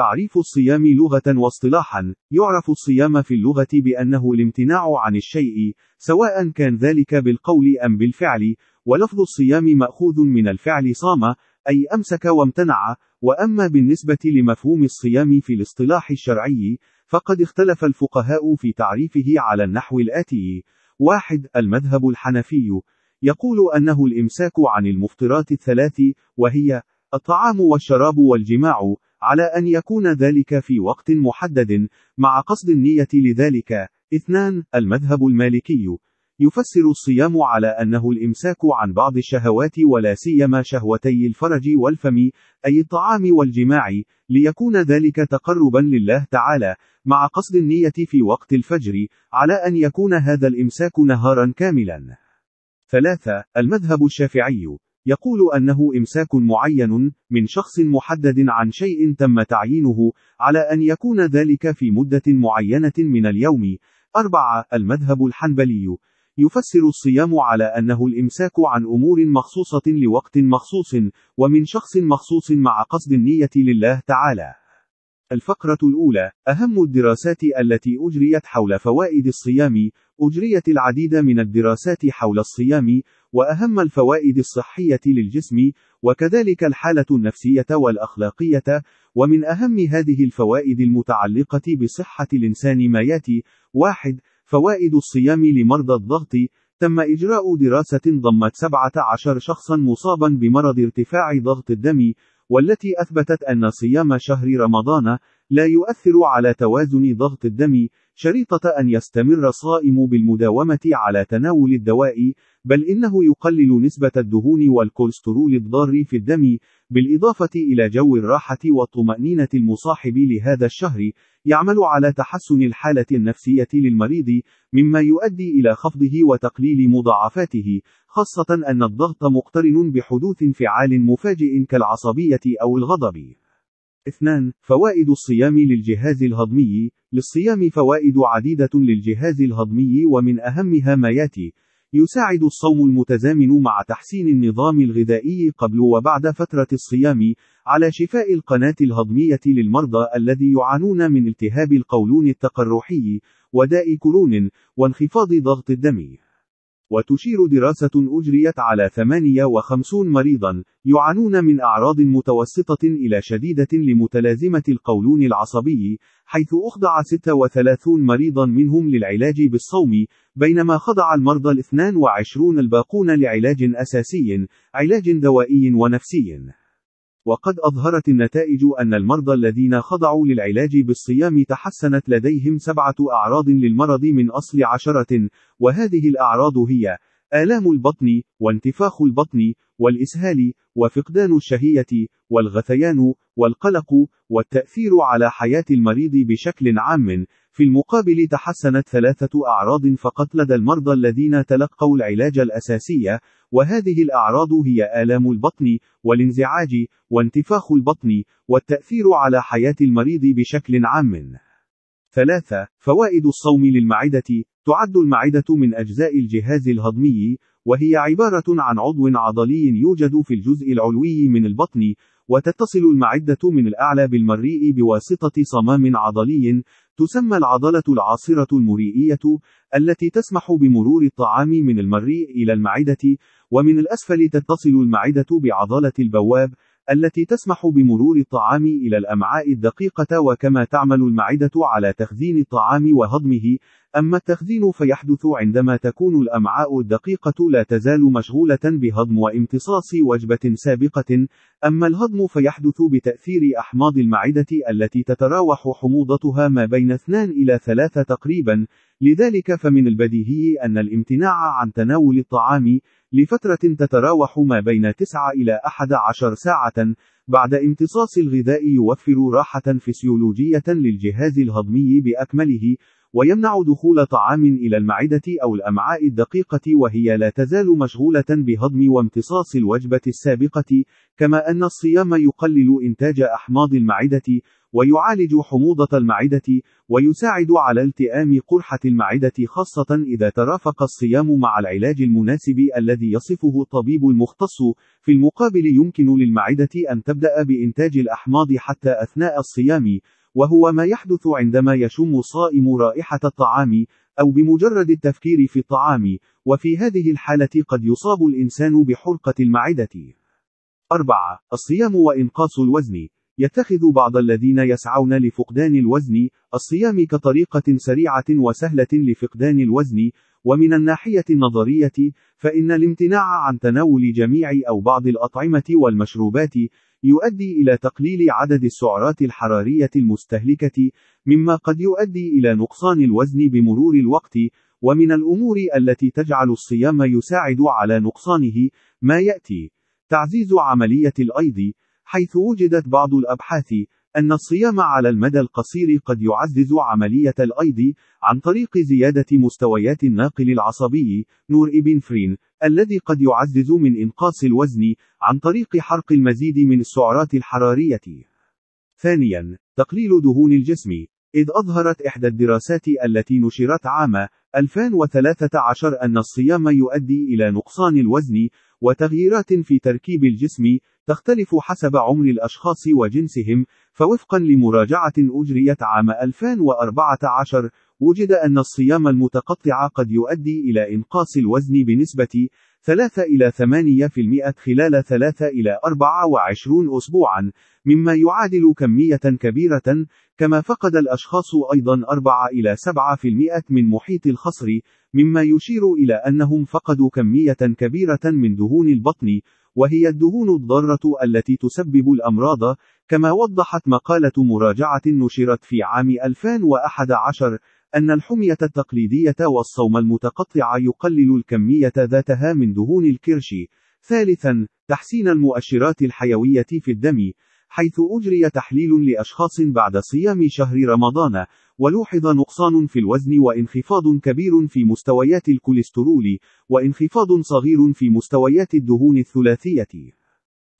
تعريف الصيام لغة واصطلاحا، يعرف الصيام في اللغة بأنه الامتناع عن الشيء، سواء كان ذلك بالقول أم بالفعل، ولفظ الصيام مأخوذ من الفعل صام، أي أمسك وامتنع، وأما بالنسبة لمفهوم الصيام في الاصطلاح الشرعي، فقد اختلف الفقهاء في تعريفه على النحو الآتي: واحد المذهب الحنفي يقول أنه الإمساك عن المفطرات الثلاث، وهي الطعام والشراب والجماع، على أن يكون ذلك في وقت محدد مع قصد النية لذلك. اثنان المذهب المالكي يفسر الصيام على أنه الإمساك عن بعض الشهوات ولا سيما شهوتي الفرج والفم أي الطعام والجماع ليكون ذلك تقربا لله تعالى مع قصد النية في وقت الفجر على أن يكون هذا الإمساك نهارا كاملا ثلاثة المذهب الشافعي يقول أنه إمساك معين من شخص محدد عن شيء تم تعيينه على أن يكون ذلك في مدة معينة من اليوم. أربعة المذهب الحنبلي يفسر الصيام على أنه الإمساك عن أمور مخصوصة لوقت مخصوص ومن شخص مخصوص مع قصد النية لله تعالى. الفقرة الأولى: أهم الدراسات التي أجريت حول فوائد الصيام، أجريت العديد من الدراسات حول الصيام، وأهم الفوائد الصحية للجسم، وكذلك الحالة النفسية والأخلاقية، ومن أهم هذه الفوائد المتعلقة بصحة الإنسان ما يأتي: 1. فوائد الصيام لمرضى الضغط، تم إجراء دراسة ضمت 17 شخصًا مصابًا بمرض ارتفاع ضغط الدم، والتي أثبتت أن صيام شهر رمضان لا يؤثر على توازن ضغط الدم شريطة أن يستمر الصائم بالمداومة على تناول الدواء بل إنه يقلل نسبة الدهون والكوليسترول الضار في الدم بالإضافة إلى جو الراحة والطمأنينة المصاحب لهذا الشهر، يعمل على تحسن الحالة النفسية للمريض، مما يؤدي إلى خفضه وتقليل مضاعفاته، خاصة أن الضغط مقترن بحدوث انفعال مفاجئ كالعصبية أو الغضب. 2. فوائد الصيام للجهاز الهضمي للصيام فوائد عديدة للجهاز الهضمي ومن أهمها ما ياتي يساعد الصوم المتزامن مع تحسين النظام الغذائي قبل وبعد فترة الصيام على شفاء القناة الهضمية للمرضى الذي يعانون من التهاب القولون التقرحي وداء كولون وانخفاض ضغط الدم وتشير دراسة أجريت على 58 مريضًا يعانون من أعراض متوسطة إلى شديدة لمتلازمة القولون العصبي، حيث أخضع 36 مريضًا منهم للعلاج بالصوم، بينما خضع المرضى 22 الباقون لعلاج أساسي، علاج دوائي ونفسي. وقد أظهرت النتائج أن المرضى الذين خضعوا للعلاج بالصيام تحسنت لديهم سبعة أعراض للمرض من أصل عشرة، وهذه الأعراض هي: آلام البطن، وانتفاخ البطن، والإسهال، وفقدان الشهية، والغثيان، والقلق، والتأثير على حياة المريض بشكل عام، في المقابل تحسنت ثلاثة أعراض فقط لدى المرضى الذين تلقوا العلاج الأساسي، وهذه الأعراض هي آلام البطن، والانزعاج، وانتفاخ البطن، والتأثير على حياة المريض بشكل عام. 3. فوائد الصوم للمعدة تعد المعدة من أجزاء الجهاز الهضمي، وهي عبارة عن عضو عضلي يوجد في الجزء العلوي من البطن، وتتصل المعدة من الأعلى بالمريء بواسطة صمام عضلي، تسمى العضلة العاصرة المريئية التي تسمح بمرور الطعام من المريء إلى المعدة ومن الأسفل تتصل المعدة بعضلة البواب التي تسمح بمرور الطعام إلى الأمعاء الدقيقة وكما تعمل المعدة على تخزين الطعام وهضمه أما التخزين فيحدث عندما تكون الأمعاء الدقيقة لا تزال مشغولة بهضم وامتصاص وجبة سابقة، أما الهضم فيحدث بتأثير أحماض المعدة التي تتراوح حموضتها ما بين 2 إلى 3 تقريبا، لذلك فمن البديهي أن الامتناع عن تناول الطعام لفترة تتراوح ما بين 9 إلى 11 ساعة بعد امتصاص الغذاء يوفر راحة فسيولوجية للجهاز الهضمي بأكمله، ويمنع دخول طعام إلى المعدة أو الأمعاء الدقيقة وهي لا تزال مشغولة بهضم وامتصاص الوجبة السابقة، كما أن الصيام يقلل إنتاج أحماض المعدة، ويعالج حموضة المعدة، ويساعد على التئام قرحة المعدة خاصة إذا ترافق الصيام مع العلاج المناسب الذي يصفه الطبيب المختص، في المقابل يمكن للمعدة أن تبدأ بإنتاج الأحماض حتى أثناء الصيام، وهو ما يحدث عندما يشم الصائم رائحة الطعام أو بمجرد التفكير في الطعام، وفي هذه الحالة قد يصاب الإنسان بحرقة المعدة. 4. الصيام وإنقاص الوزن يتخذ بعض الذين يسعون لفقدان الوزن الصيام كطريقة سريعة وسهلة لفقدان الوزن، ومن الناحية النظرية، فإن الامتناع عن تناول جميع أو بعض الأطعمة والمشروبات يؤدي إلى تقليل عدد السعرات الحرارية المستهلكة، مما قد يؤدي إلى نقصان الوزن بمرور الوقت، ومن الأمور التي تجعل الصيام يساعد على نقصانه ما يأتي: تعزيز عملية الأيض، حيث وجدت بعض الأبحاث أن الصيام على المدى القصير قد يعزز عملية الأيض عن طريق زيادة مستويات الناقل العصبي نور فرين الذي قد يعزز من إنقاص الوزن عن طريق حرق المزيد من السعرات الحرارية. ثانيا، تقليل دهون الجسم، إذ أظهرت إحدى الدراسات التي نشرت عام 2013 أن الصيام يؤدي إلى نقصان الوزن وتغييرات في تركيب الجسم تختلف حسب عمر الأشخاص وجنسهم فوفقا لمراجعة أجريت عام 2014 وجد أن الصيام المتقطع قد يؤدي إلى إنقاص الوزن بنسبة 3 إلى 8% خلال 3 إلى 24 أسبوعًا، مما يعادل كمية كبيرة كما فقد الأشخاص أيضا 4 إلى 7% من محيط الخصر، مما يشير إلى أنهم فقدوا كمية كبيرة من دهون البطن، وهي الدهون الضارة التي تسبب الأمراض، كما وضحت مقالة مراجعة نشرت في عام 2011 أن الحمية التقليدية والصوم المتقطع يقلل الكمية ذاتها من دهون الكرش. ثالثا، تحسين المؤشرات الحيوية في الدم، حيث أجري تحليل لأشخاص بعد صيام شهر رمضان، ولوحظ نقصان في الوزن وانخفاض كبير في مستويات الكوليسترول، وانخفاض صغير في مستويات الدهون الثلاثية.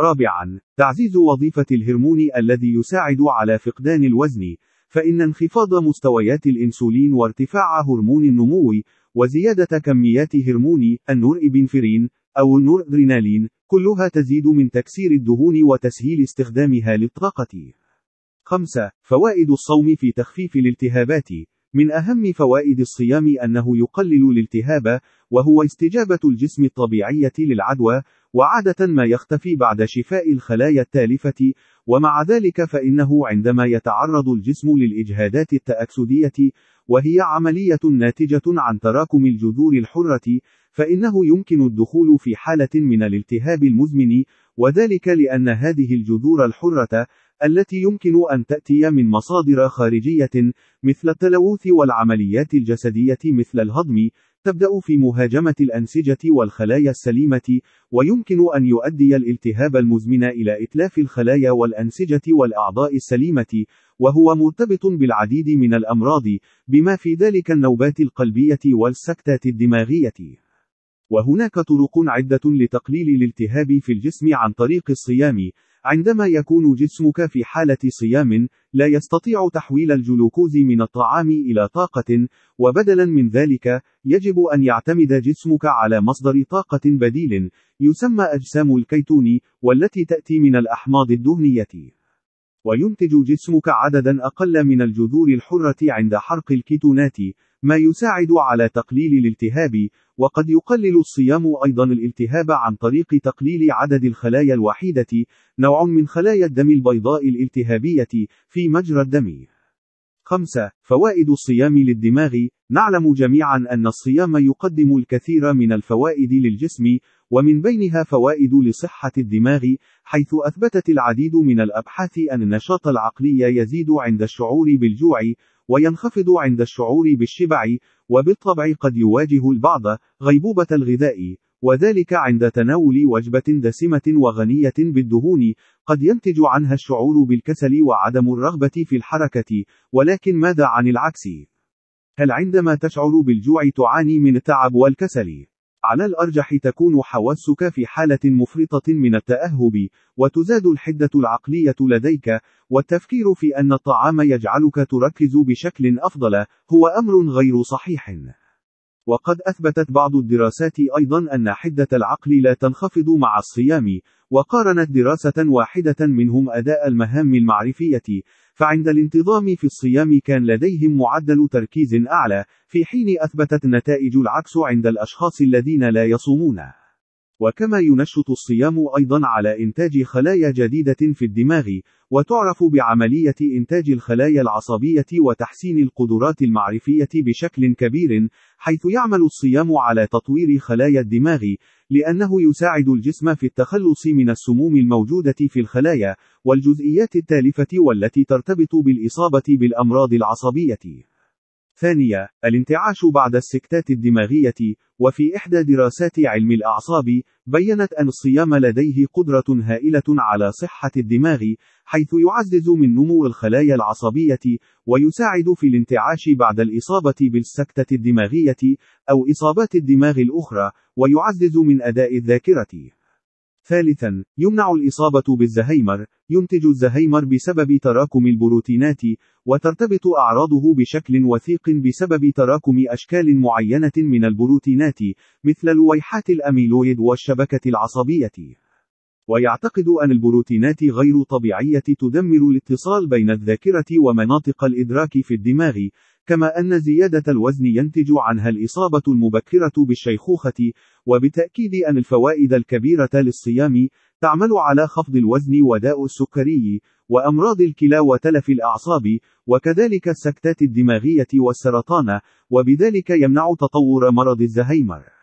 رابعاً، تعزيز وظيفة الهرمون الذي يساعد على فقدان الوزن، فإن انخفاض مستويات الإنسولين وارتفاع هرمون النمو، وزيادة كميات هرمون إبنفرين أو النورادرينالين كلها تزيد من تكسير الدهون وتسهيل استخدامها للطاقة. 5. فوائد الصوم في تخفيف الالتهابات من أهم فوائد الصيام أنه يقلل الالتهاب، وهو استجابة الجسم الطبيعية للعدوى، وعادة ما يختفي بعد شفاء الخلايا التالفة، ومع ذلك فإنه عندما يتعرض الجسم للإجهادات التأكسدية وهي عملية ناتجة عن تراكم الجذور الحرة فإنه يمكن الدخول في حالة من الالتهاب المزمن وذلك لأن هذه الجذور الحرة التي يمكن أن تأتي من مصادر خارجية مثل التلوث والعمليات الجسدية مثل الهضم تبدأ في مهاجمة الأنسجة والخلايا السليمة، ويمكن أن يؤدي الالتهاب المزمن إلى إتلاف الخلايا والأنسجة والأعضاء السليمة، وهو مرتبط بالعديد من الأمراض، بما في ذلك النوبات القلبية والسكتات الدماغية. وهناك طرق عدة لتقليل الالتهاب في الجسم عن طريق الصيام، عندما يكون جسمك في حالة صيام، لا يستطيع تحويل الجلوكوز من الطعام إلى طاقة، وبدلاً من ذلك، يجب أن يعتمد جسمك على مصدر طاقة بديل، يسمى أجسام الكيتون، والتي تأتي من الأحماض الدهنية. وينتج جسمك عددًا أقل من الجذور الحرة عند حرق الكيتونات، ما يساعد على تقليل الالتهاب وقد يقلل الصيام أيضا الالتهاب عن طريق تقليل عدد الخلايا الوحيدة نوع من خلايا الدم البيضاء الالتهابية في مجرى الدم 5. فوائد الصيام للدماغ نعلم جميعا أن الصيام يقدم الكثير من الفوائد للجسم ومن بينها فوائد لصحة الدماغ حيث أثبتت العديد من الأبحاث أن النشاط العقلي يزيد عند الشعور بالجوع وينخفض عند الشعور بالشبع وبالطبع قد يواجه البعض غيبوبة الغذاء وذلك عند تناول وجبة دسمة وغنية بالدهون قد ينتج عنها الشعور بالكسل وعدم الرغبة في الحركة ولكن ماذا عن العكس؟ هل عندما تشعر بالجوع تعاني من التعب والكسل؟ على الأرجح تكون حواسك في حالة مفرطة من التأهب، وتزاد الحدة العقلية لديك، والتفكير في أن الطعام يجعلك تركز بشكل أفضل، هو أمر غير صحيح. وقد أثبتت بعض الدراسات أيضا أن حدة العقل لا تنخفض مع الصيام، وقارنت دراسة واحدة منهم أداء المهام المعرفية فعند الانتظام في الصيام كان لديهم معدل تركيز أعلى، في حين أثبتت نتائج العكس عند الأشخاص الذين لا يصومون. وكما ينشط الصيام أيضا على إنتاج خلايا جديدة في الدماغ، وتعرف بعملية إنتاج الخلايا العصبية وتحسين القدرات المعرفية بشكل كبير، حيث يعمل الصيام على تطوير خلايا الدماغ، لأنه يساعد الجسم في التخلص من السموم الموجودة في الخلايا والجزئيات التالفة والتي ترتبط بالإصابة بالأمراض العصبية. ثانية، الانتعاش بعد السكتات الدماغية وفي إحدى دراسات علم الأعصاب، بيّنت أن الصيام لديه قدرة هائلة على صحة الدماغ، حيث يعزز من نمو الخلايا العصبية، ويساعد في الانتعاش بعد الإصابة بالسكتة الدماغية، أو إصابات الدماغ الأخرى، ويعزز من أداء الذاكرة. ثالثا، يمنع الإصابة بالزهايمر، ينتج الزهايمر بسبب تراكم البروتينات، وترتبط أعراضه بشكل وثيق بسبب تراكم أشكال معينة من البروتينات، مثل لويحات الأميلويد والشبكة العصبية. ويعتقد أن البروتينات غير طبيعية تدمر الاتصال بين الذاكرة ومناطق الإدراك في الدماغ، كما أن زيادة الوزن ينتج عنها الإصابة المبكرة بالشيخوخة، وبتأكيد أن الفوائد الكبيرة للصيام تعمل على خفض الوزن وداء السكري، وأمراض الكلى وتلف الأعصاب، وكذلك السكتات الدماغية والسرطان، وبذلك يمنع تطور مرض الزهايمر.